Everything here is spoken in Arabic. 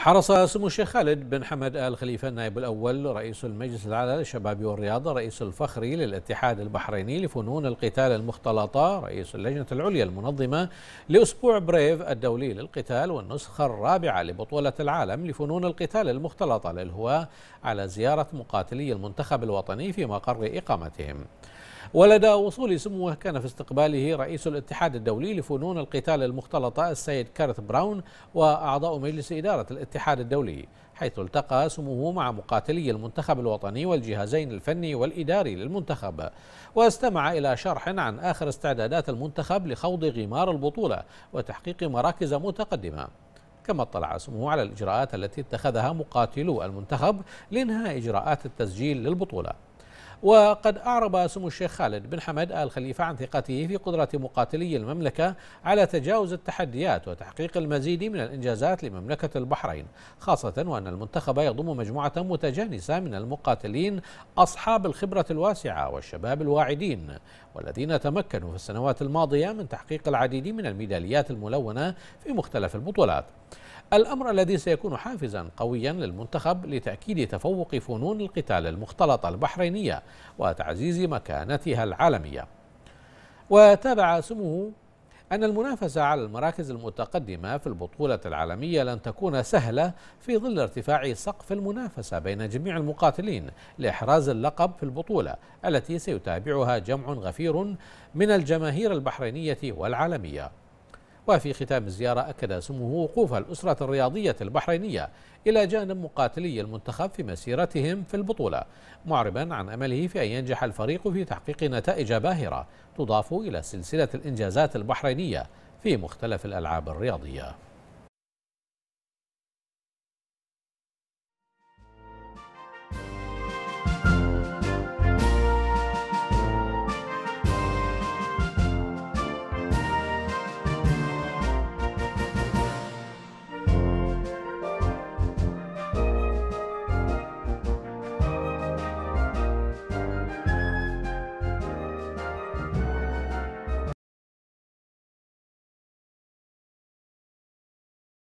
حرص سمو الشيخ خالد بن حمد آل خليفة النائب الأول رئيس المجلس الأعلى للشباب والرياضة رئيس الفخري للاتحاد البحريني لفنون القتال المختلطة رئيس اللجنة العليا المنظمة لأسبوع بريف الدولي للقتال والنسخة الرابعة لبطولة العالم لفنون القتال المختلطة للهواة على زيارة مقاتلي المنتخب الوطني في مقر إقامتهم ولدى وصول سموه كان في استقباله رئيس الاتحاد الدولي لفنون القتال المختلطة السيد كارث براون وأعضاء مجلس إدارة الاتحاد الدولي حيث التقى سموه مع مقاتلي المنتخب الوطني والجهازين الفني والإداري للمنتخب واستمع إلى شرح عن آخر استعدادات المنتخب لخوض غمار البطولة وتحقيق مراكز متقدمة كما اطلع سموه على الإجراءات التي اتخذها مقاتلو المنتخب لإنهاء إجراءات التسجيل للبطولة وقد أعرب سمو الشيخ خالد بن حمد آل خليفة عن ثقته في قدرة مقاتلي المملكة على تجاوز التحديات وتحقيق المزيد من الإنجازات لمملكة البحرين خاصة وأن المنتخب يضم مجموعة متجانسة من المقاتلين أصحاب الخبرة الواسعة والشباب الواعدين والذين تمكنوا في السنوات الماضية من تحقيق العديد من الميداليات الملونة في مختلف البطولات الأمر الذي سيكون حافزا قويا للمنتخب لتأكيد تفوق فنون القتال المختلطة البحرينية وتعزيز مكانتها العالمية وتابع سموه أن المنافسة على المراكز المتقدمة في البطولة العالمية لن تكون سهلة في ظل ارتفاع سقف المنافسة بين جميع المقاتلين لإحراز اللقب في البطولة التي سيتابعها جمع غفير من الجماهير البحرينية والعالمية وفي ختام الزيارة أكد سموه وقوف الأسرة الرياضية البحرينية إلى جانب مقاتلي المنتخب في مسيرتهم في البطولة معربا عن أمله في أن ينجح الفريق في تحقيق نتائج باهرة تضاف إلى سلسلة الإنجازات البحرينية في مختلف الألعاب الرياضية